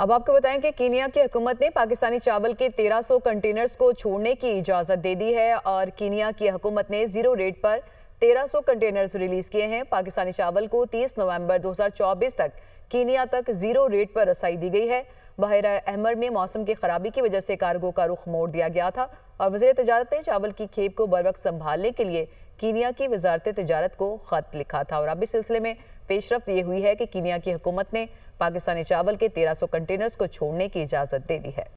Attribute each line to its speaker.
Speaker 1: अब आपको बताएं कि कीनिया की हुकूमत ने पाकिस्तानी चावल के 1300 कंटेनर्स को छोड़ने की इजाज़त दे दी है और कीनिया की हुकूमत ने ज़ीरो रेट पर 1300 कंटेनर्स रिलीज़ किए हैं पाकिस्तानी चावल को 30 नवंबर 2024 तक कीनिया तक ज़ीरो रेट पर रसाई दी गई है बहर अहमर में मौसम की खराबी की वजह से कार्गो का रुख मोड़ दिया गया था और वजी तजारत ने चावल की खेप को बर वक्त संभालने के लिए कीनिया की वजारत तजारत को ख़त लिखा था और अब इस सिलसिले में पेशरफ ये हुई है कि कीनिया की हुकूमत ने पाकिस्तानी चावल के 1300 कंटेनर्स को छोड़ने की इजाज़त दे दी है